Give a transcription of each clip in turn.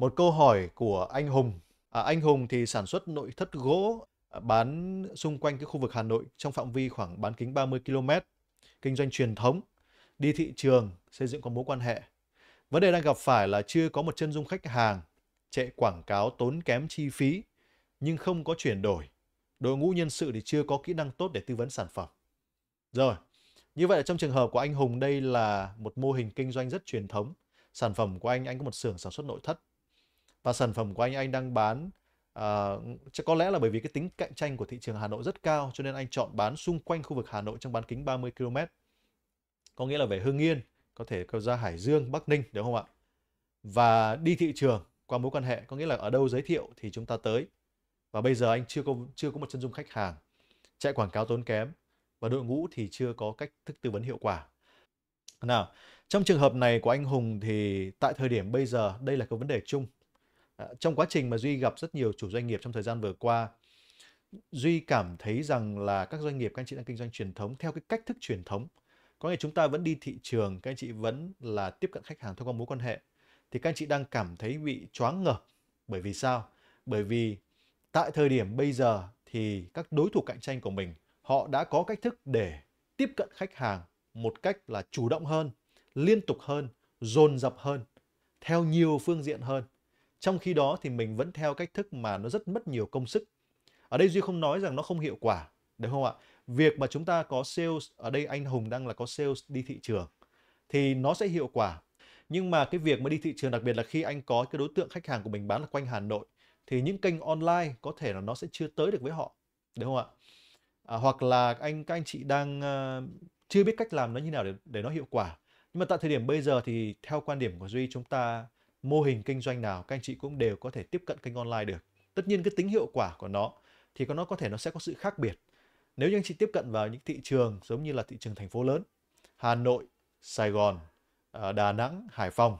Một câu hỏi của anh Hùng. À, anh Hùng thì sản xuất nội thất gỗ à, bán xung quanh cái khu vực Hà Nội trong phạm vi khoảng bán kính 30 km, kinh doanh truyền thống, đi thị trường, xây dựng có mối quan hệ. Vấn đề đang gặp phải là chưa có một chân dung khách hàng, chạy quảng cáo tốn kém chi phí nhưng không có chuyển đổi. Đội ngũ nhân sự thì chưa có kỹ năng tốt để tư vấn sản phẩm. Rồi, như vậy là trong trường hợp của anh Hùng đây là một mô hình kinh doanh rất truyền thống. Sản phẩm của anh, anh có một xưởng sản xuất nội thất và sản phẩm của anh anh đang bán uh, có lẽ là bởi vì cái tính cạnh tranh của thị trường Hà Nội rất cao cho nên anh chọn bán xung quanh khu vực Hà Nội trong bán kính 30 km có nghĩa là về Hưng Yên có thể ra Hải Dương Bắc Ninh đúng không ạ và đi thị trường qua mối quan hệ có nghĩa là ở đâu giới thiệu thì chúng ta tới và bây giờ anh chưa có chưa có một chân dung khách hàng chạy quảng cáo tốn kém và đội ngũ thì chưa có cách thức tư vấn hiệu quả nào trong trường hợp này của anh Hùng thì tại thời điểm bây giờ đây là cái vấn đề chung Ờ, trong quá trình mà Duy gặp rất nhiều chủ doanh nghiệp trong thời gian vừa qua, Duy cảm thấy rằng là các doanh nghiệp các anh chị đang kinh doanh truyền thống theo cái cách thức truyền thống. Có nghĩa chúng ta vẫn đi thị trường, các anh chị vẫn là tiếp cận khách hàng thông qua mối quan hệ. Thì các anh chị đang cảm thấy bị choáng ngợp. Bởi vì sao? Bởi vì tại thời điểm bây giờ thì các đối thủ cạnh tranh của mình họ đã có cách thức để tiếp cận khách hàng một cách là chủ động hơn, liên tục hơn, dồn dập hơn, theo nhiều phương diện hơn trong khi đó thì mình vẫn theo cách thức mà nó rất mất nhiều công sức. Ở đây Duy không nói rằng nó không hiệu quả, được không ạ? Việc mà chúng ta có sales, ở đây anh Hùng đang là có sales đi thị trường, thì nó sẽ hiệu quả. Nhưng mà cái việc mà đi thị trường đặc biệt là khi anh có cái đối tượng khách hàng của mình bán là quanh Hà Nội, thì những kênh online có thể là nó sẽ chưa tới được với họ, được không ạ? À, hoặc là anh các anh chị đang uh, chưa biết cách làm nó như nào để để nó hiệu quả. Nhưng mà tại thời điểm bây giờ thì theo quan điểm của Duy chúng ta mô hình kinh doanh nào các anh chị cũng đều có thể tiếp cận kênh online được. Tất nhiên cái tính hiệu quả của nó thì có nó có thể nó sẽ có sự khác biệt. Nếu như anh chị tiếp cận vào những thị trường giống như là thị trường thành phố lớn, Hà Nội, Sài Gòn, à, Đà Nẵng, Hải Phòng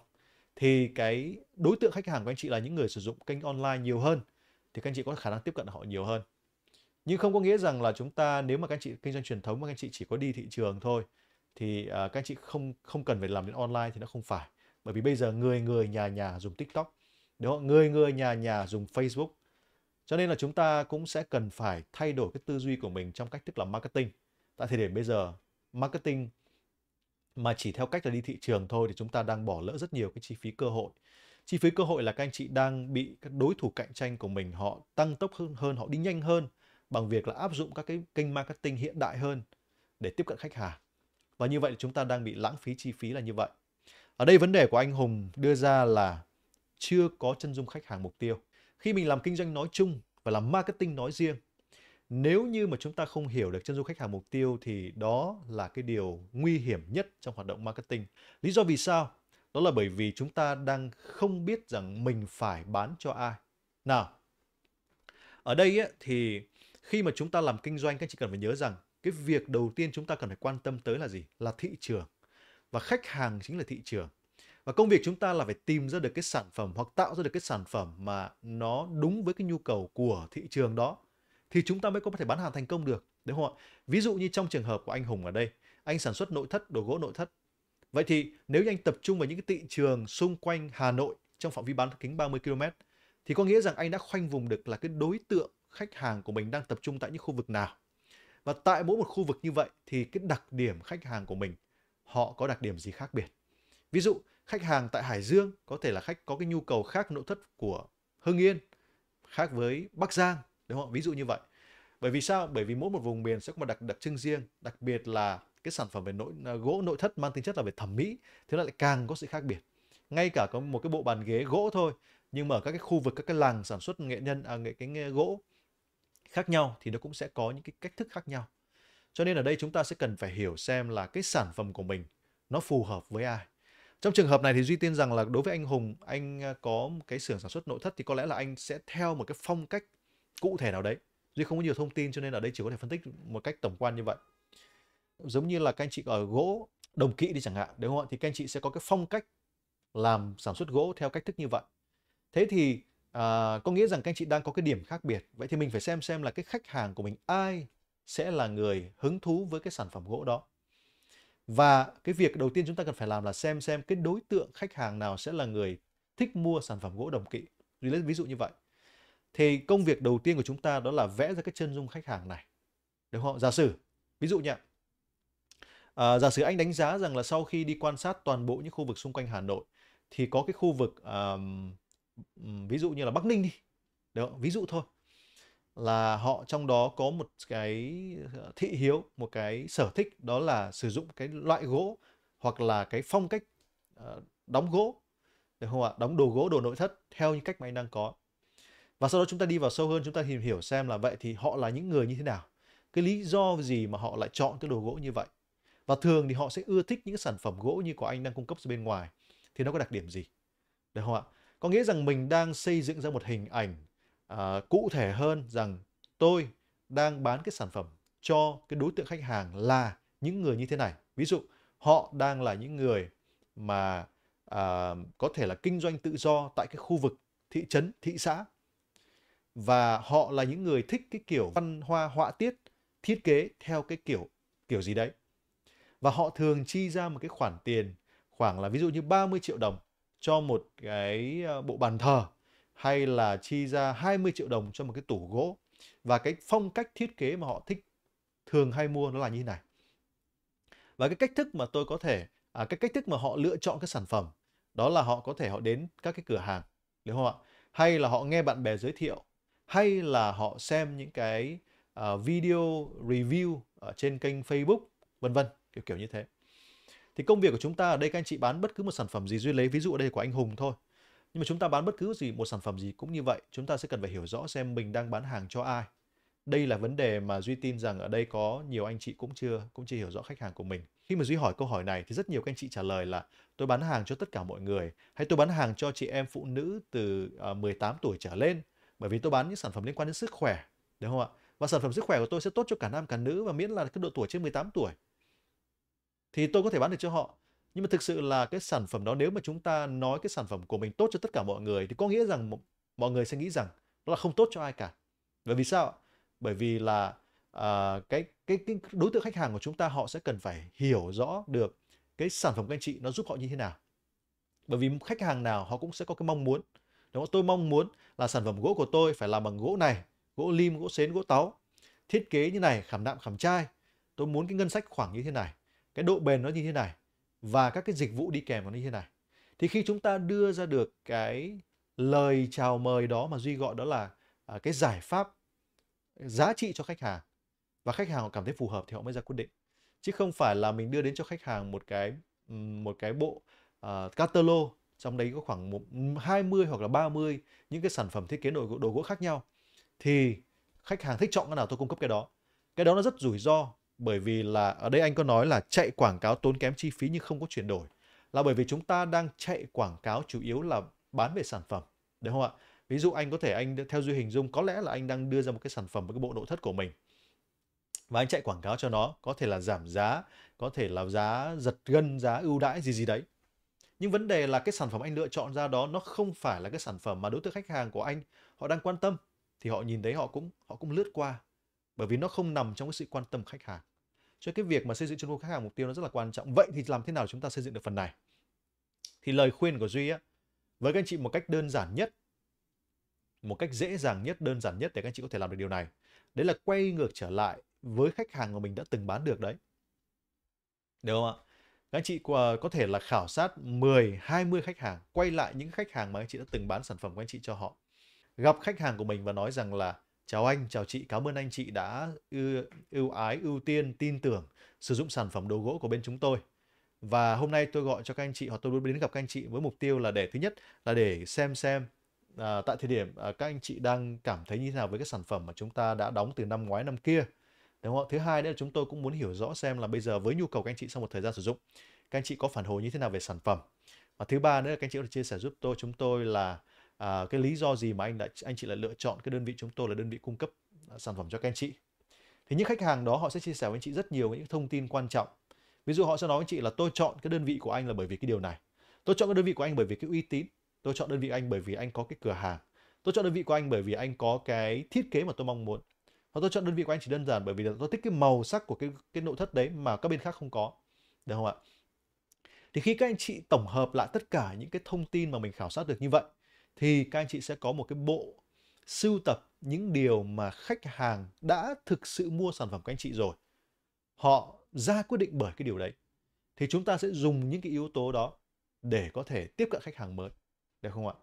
thì cái đối tượng khách hàng của anh chị là những người sử dụng kênh online nhiều hơn thì các anh chị có khả năng tiếp cận họ nhiều hơn. Nhưng không có nghĩa rằng là chúng ta nếu mà các anh chị kinh doanh truyền thống mà các anh chị chỉ có đi thị trường thôi thì à, các anh chị không không cần phải làm đến online thì nó không phải bởi vì bây giờ người người nhà nhà dùng TikTok, đúng không? Người người nhà nhà dùng Facebook. Cho nên là chúng ta cũng sẽ cần phải thay đổi cái tư duy của mình trong cách thức làm marketing. Tại thời điểm bây giờ, marketing mà chỉ theo cách là đi thị trường thôi thì chúng ta đang bỏ lỡ rất nhiều cái chi phí cơ hội. Chi phí cơ hội là các anh chị đang bị các đối thủ cạnh tranh của mình họ tăng tốc hơn, hơn họ đi nhanh hơn bằng việc là áp dụng các cái kênh marketing hiện đại hơn để tiếp cận khách hàng. Và như vậy chúng ta đang bị lãng phí chi phí là như vậy. Ở đây vấn đề của anh Hùng đưa ra là chưa có chân dung khách hàng mục tiêu. Khi mình làm kinh doanh nói chung và làm marketing nói riêng, nếu như mà chúng ta không hiểu được chân dung khách hàng mục tiêu thì đó là cái điều nguy hiểm nhất trong hoạt động marketing. Lý do vì sao? Đó là bởi vì chúng ta đang không biết rằng mình phải bán cho ai. Nào, ở đây ấy, thì khi mà chúng ta làm kinh doanh các chị cần phải nhớ rằng cái việc đầu tiên chúng ta cần phải quan tâm tới là gì? Là thị trường và khách hàng chính là thị trường và công việc chúng ta là phải tìm ra được cái sản phẩm hoặc tạo ra được cái sản phẩm mà nó đúng với cái nhu cầu của thị trường đó thì chúng ta mới có thể bán hàng thành công được đúng không ạ ví dụ như trong trường hợp của anh hùng ở đây anh sản xuất nội thất đồ gỗ nội thất vậy thì nếu như anh tập trung vào những cái thị trường xung quanh hà nội trong phạm vi bán kính 30 km thì có nghĩa rằng anh đã khoanh vùng được là cái đối tượng khách hàng của mình đang tập trung tại những khu vực nào và tại mỗi một khu vực như vậy thì cái đặc điểm khách hàng của mình họ có đặc điểm gì khác biệt. Ví dụ, khách hàng tại Hải Dương có thể là khách có cái nhu cầu khác nội thất của Hưng Yên, khác với Bắc Giang, đúng không? Ví dụ như vậy. Bởi vì sao? Bởi vì mỗi một vùng miền sẽ có một đặc đặc trưng riêng, đặc biệt là cái sản phẩm về nội à, gỗ nội thất mang tính chất là về thẩm mỹ, thế là lại càng có sự khác biệt. Ngay cả có một cái bộ bàn ghế gỗ thôi, nhưng mà ở các cái khu vực các cái làng sản xuất nghệ nhân à, nghệ cái nghề gỗ khác nhau thì nó cũng sẽ có những cái cách thức khác nhau cho nên ở đây chúng ta sẽ cần phải hiểu xem là cái sản phẩm của mình nó phù hợp với ai. Trong trường hợp này thì Duy tin rằng là đối với anh Hùng, anh à, có cái xưởng sản xuất nội thất thì có lẽ là anh sẽ theo một cái phong cách cụ thể nào đấy. Duy không có nhiều thông tin cho nên ở đây chỉ có thể phân tích một cách tổng quan như vậy. Giống như là các anh chị ở gỗ đồng kỵ đi chẳng hạn, đúng không ạ? Thì các anh chị sẽ có cái phong cách làm sản xuất gỗ theo cách thức như vậy. Thế thì à, có nghĩa rằng các anh chị đang có cái điểm khác biệt. Vậy thì mình phải xem xem là cái khách hàng của mình ai sẽ là người hứng thú với cái sản phẩm gỗ đó. Và cái việc đầu tiên chúng ta cần phải làm là xem xem cái đối tượng khách hàng nào sẽ là người thích mua sản phẩm gỗ đồng kỵ. Lấy ví dụ như vậy. Thì công việc đầu tiên của chúng ta đó là vẽ ra cái chân dung khách hàng này. Được không? Giả sử, ví dụ nhé. À, giả sử anh đánh giá rằng là sau khi đi quan sát toàn bộ những khu vực xung quanh Hà Nội thì có cái khu vực um, ví dụ như là Bắc Ninh đi. Được không? Ví dụ thôi là họ trong đó có một cái ờ, thị hiếu, một cái sở thích đó là sử dụng cái loại gỗ hoặc là cái phong cách ờ, đóng gỗ, được không ạ? Đóng đồ gỗ, đồ nội thất theo những cách mà anh đang có. Và sau đó chúng ta đi vào sâu hơn, chúng ta tìm hiểu xem là vậy thì họ là những người như thế nào? Cái lý do gì mà họ lại chọn cái đồ gỗ như vậy? Và thường thì họ sẽ ưa thích những sản phẩm gỗ như của anh đang cung cấp bên ngoài. Thì nó có đặc điểm gì? Được không ạ? Có nghĩa rằng mình đang xây dựng ra một hình ảnh uh, cụ thể hơn rằng tôi đang bán cái sản phẩm cho cái đối tượng khách hàng là những người như thế này ví dụ họ đang là những người mà à, có thể là kinh doanh tự do tại cái khu vực thị trấn thị xã và họ là những người thích cái kiểu văn hoa họa tiết thiết kế theo cái kiểu kiểu gì đấy và họ thường chi ra một cái khoản tiền khoảng là ví dụ như 30 triệu đồng cho một cái ờ, bộ bàn thờ hay là chi ra 20 triệu đồng cho một cái tủ gỗ. Và cái phong cách thiết kế mà họ thích thường hay mua nó là như thế này. Và cái cách thức mà tôi có thể à, cái cách thức mà họ lựa chọn cái sản phẩm đó là họ có thể họ đến các cái cửa hàng đúng không ạ? Hay là họ nghe bạn bè giới thiệu hay là họ xem những cái uh, video review ở trên kênh Facebook vân vân kiểu kiểu như thế. Thì công việc của chúng ta ở đây các anh chị bán bất cứ một sản phẩm gì Duy lấy ví dụ ở đây của anh Hùng thôi nhưng mà chúng ta bán bất cứ gì, một sản phẩm gì cũng như vậy, chúng ta sẽ cần phải hiểu rõ xem mình đang bán hàng cho ai. Đây là vấn đề mà Duy tin rằng ở đây có nhiều anh chị cũng chưa cũng chưa hiểu rõ khách hàng của mình. Khi mà Duy hỏi câu hỏi này thì rất nhiều các anh chị trả lời là tôi bán hàng cho tất cả mọi người hay tôi bán hàng cho chị em phụ nữ từ 18 ờ, tuổi trở lên bởi vì tôi bán những sản phẩm liên quan đến sức khỏe, đúng không ạ? Và sản phẩm sức khỏe của tôi sẽ tốt cho cả nam cả nữ và miễn là cái độ tuổi trên 18 tuổi thì tôi có thể bán được cho họ nhưng mà thực sự là cái sản phẩm đó nếu mà chúng ta nói cái sản phẩm của mình tốt cho tất cả mọi người thì có nghĩa rằng mọi người sẽ nghĩ rằng nó là không tốt cho ai cả bởi vì sao bởi vì là à, cái, cái cái đối tượng khách hàng của chúng ta họ sẽ cần phải hiểu rõ được cái sản phẩm của anh chị nó giúp họ như thế nào bởi vì khách hàng nào họ cũng sẽ có cái mong muốn đúng không? tôi mong muốn là sản phẩm gỗ của tôi phải làm bằng gỗ này gỗ lim gỗ sến gỗ táo, thiết kế như này khảm đạm khảm chai tôi muốn cái ngân sách khoảng như thế này cái độ bền nó như thế này và các cái dịch vụ đi kèm nó như thế này thì khi chúng ta đưa ra được cái lời chào mời đó mà duy gọi đó là à, cái giải pháp giá trị cho khách hàng và khách hàng họ cảm thấy phù hợp thì họ mới ra quyết định chứ không phải là mình đưa đến cho khách hàng một cái một cái bộ uh, catalog trong đấy có khoảng một, 20 hoặc là 30 những cái sản phẩm thiết kế đồ, đồ gỗ khác nhau thì khách hàng thích chọn cái nào tôi cung cấp cái đó cái đó nó rất rủi ro bởi vì là ở đây anh có nói là chạy quảng cáo tốn kém chi phí nhưng không có chuyển đổi là bởi vì chúng ta đang chạy quảng cáo chủ yếu là bán về sản phẩm đúng không ạ ví dụ anh có thể anh theo duy hình dung có lẽ là anh đang đưa ra một cái sản phẩm với cái bộ nội thất của mình và anh chạy quảng cáo cho nó có thể là giảm giá có thể là giá giật gân giá ưu đãi gì gì đấy nhưng vấn đề là cái sản phẩm anh lựa chọn ra đó nó không phải là cái sản phẩm mà đối tượng khách hàng của anh họ đang quan tâm thì họ nhìn thấy họ cũng họ cũng lướt qua bởi vì nó không nằm trong cái sự quan tâm khách hàng cho cái việc mà xây dựng chuyên môn khách hàng mục tiêu nó rất là quan trọng vậy thì làm thế nào chúng ta xây dựng được phần này thì lời khuyên của duy á với các anh chị một cách đơn giản nhất một cách dễ dàng nhất đơn giản nhất để các anh chị có thể làm được điều này đấy là quay ngược trở lại với khách hàng mà mình đã từng bán được đấy được không ạ các anh chị có thể là khảo sát 10, 20 khách hàng, quay lại những khách hàng mà anh chị đã từng bán sản phẩm của anh chị cho họ. Gặp khách hàng của mình và nói rằng là Chào anh, chào chị, cảm ơn anh chị đã ưu, ưu ái, ưu tiên, tin tưởng sử dụng sản phẩm đồ gỗ của bên chúng tôi. Và hôm nay tôi gọi cho các anh chị hoặc tôi muốn đến gặp các anh chị với mục tiêu là để thứ nhất là để xem xem à, tại thời điểm à, các anh chị đang cảm thấy như thế nào với cái sản phẩm mà chúng ta đã đóng từ năm ngoái năm kia. Đúng không? Thứ hai đấy là chúng tôi cũng muốn hiểu rõ xem là bây giờ với nhu cầu các anh chị sau một thời gian sử dụng, các anh chị có phản hồi như thế nào về sản phẩm. Và thứ ba nữa là các anh chị có thể chia sẻ giúp tôi chúng tôi là à, cái lý do gì mà anh đã anh chị lại lựa chọn cái đơn vị chúng tôi là đơn vị cung cấp ờ, sản phẩm cho các anh chị thì những khách hàng đó họ sẽ chia sẻ với anh chị rất nhiều những thông tin quan trọng ví dụ họ sẽ nói với anh chị là tôi chọn cái đơn vị của anh là bởi vì cái điều này tôi chọn cái đơn vị của anh bởi vì cái uy tín tôi chọn đơn vị anh bởi vì anh có cái cửa hàng tôi chọn đơn vị của anh bởi vì anh có cái thiết kế mà tôi mong muốn hoặc tôi chọn đơn vị của anh chỉ đơn giản bởi vì là tôi thích cái màu sắc của cái cái nội thất đấy mà các bên khác không có được không ạ thì khi các anh chị tổng hợp lại tất cả những cái thông tin mà mình khảo sát được như vậy thì các anh chị sẽ có một cái bộ sưu tập những điều mà khách hàng đã thực sự mua sản phẩm của anh chị rồi. Họ ra quyết định bởi cái điều đấy. Thì chúng ta sẽ dùng những cái yếu tố đó để có thể tiếp cận khách hàng mới. Được không ạ?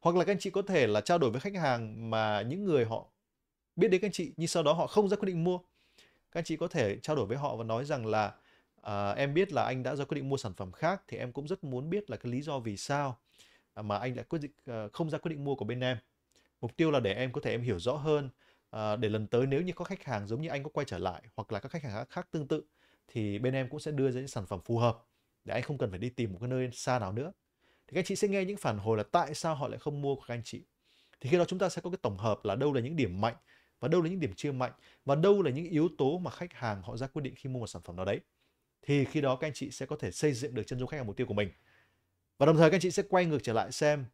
Hoặc là các anh chị có thể là trao đổi với khách hàng mà những người họ biết đến các anh chị nhưng sau đó họ không ra quyết định mua. Các anh chị có thể trao đổi với họ và nói rằng là à, em biết là anh đã ra quyết định mua sản phẩm khác thì em cũng rất muốn biết là cái lý do vì sao À, mà anh lại quyết định ờ, không ra quyết định mua của bên em mục tiêu là để em có thể em hiểu rõ hơn ờ, để lần tới nếu như có khách hàng giống như anh có quay trở lại hoặc là các khách hàng khác tương tự thì bên em cũng sẽ đưa ra những sản phẩm phù hợp để anh không cần phải đi tìm một cái nơi xa nào nữa thì các anh chị sẽ nghe những phản hồi là tại sao họ lại không mua của các anh chị thì khi đó chúng ta sẽ có cái tổng hợp là đâu là những điểm mạnh và đâu là những điểm chưa mạnh và đâu là những yếu tố mà khách hàng họ ra quyết định khi mua một sản phẩm nào đấy thì khi đó các anh chị sẽ có thể xây dựng được chân dung khách hàng mục tiêu của mình và đồng thời các anh chị sẽ quay ngược trở lại xem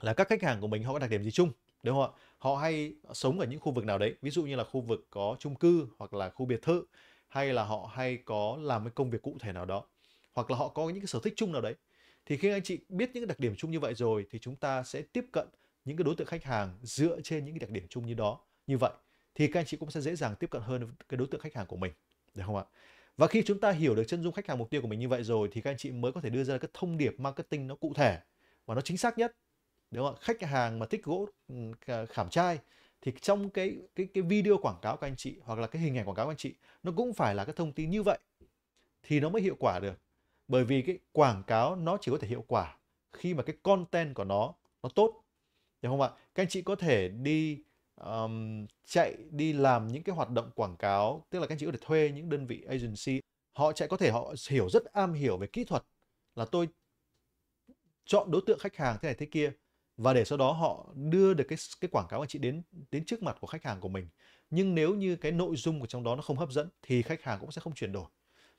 là các khách hàng của mình họ có đặc điểm gì chung, đúng không ạ? Họ hay sống ở những khu vực nào đấy, ví dụ như là khu vực có chung cư hoặc là khu biệt thự hay là họ hay có làm cái công việc cụ thể nào đó hoặc là họ có những cái sở thích chung nào đấy. Thì khi anh chị biết những cái đặc điểm chung như vậy rồi thì chúng ta sẽ tiếp cận những cái đối tượng khách hàng dựa trên những cái đặc điểm chung như đó như vậy thì các anh chị cũng sẽ dễ dàng tiếp cận hơn cái đối tượng khách hàng của mình, được không ạ? Và khi chúng ta hiểu được chân dung khách hàng mục tiêu của mình như vậy rồi thì các anh chị mới có thể đưa ra cái thông điệp marketing nó cụ thể và nó chính xác nhất. Đúng không? Khách hàng mà thích gỗ ừ, khảm trai thì trong cái cái cái video quảng cáo của anh chị hoặc là cái hình ảnh quảng cáo của anh chị nó cũng phải là cái thông tin như vậy thì nó mới hiệu quả được. Bởi vì cái quảng cáo nó chỉ có thể hiệu quả khi mà cái content của nó nó tốt. Đúng không ạ? Các anh chị có thể đi um, chạy đi làm những cái hoạt động quảng cáo tức là các anh chị có thể thuê những đơn vị agency họ chạy có thể họ hiểu rất am hiểu về kỹ thuật là tôi chọn đối tượng khách hàng thế này thế kia và để sau đó họ đưa được cái cái quảng cáo anh chị đến đến trước mặt của khách hàng của mình nhưng nếu như cái nội dung của trong đó nó không hấp dẫn thì khách hàng cũng sẽ không chuyển đổi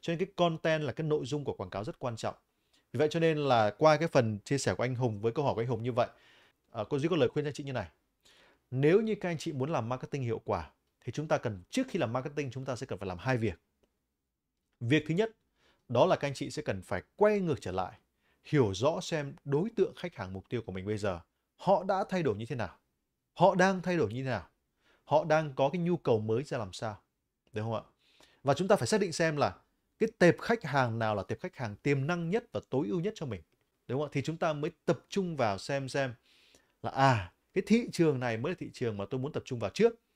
cho nên cái content là cái nội dung của quảng cáo rất quan trọng vì vậy cho nên là qua cái phần chia sẻ của anh Hùng với câu hỏi của anh Hùng như vậy à, cô Duy có lời khuyên cho chị như này nếu như các anh chị muốn làm marketing hiệu quả thì chúng ta cần trước khi làm marketing chúng ta sẽ cần phải làm hai việc. Việc thứ nhất đó là các anh chị sẽ cần phải quay ngược trở lại, hiểu rõ xem đối tượng khách hàng mục tiêu của mình bây giờ họ đã thay đổi như thế nào, họ đang thay đổi như thế nào, họ đang có cái nhu cầu mới ra làm sao, đúng không ạ? Và chúng ta phải xác định xem là cái tệp khách hàng nào là tệp khách hàng tiềm năng nhất và tối ưu nhất cho mình, đúng không ạ? Thì chúng ta mới tập trung vào xem xem là à cái thị trường này mới là thị trường mà tôi muốn tập trung vào trước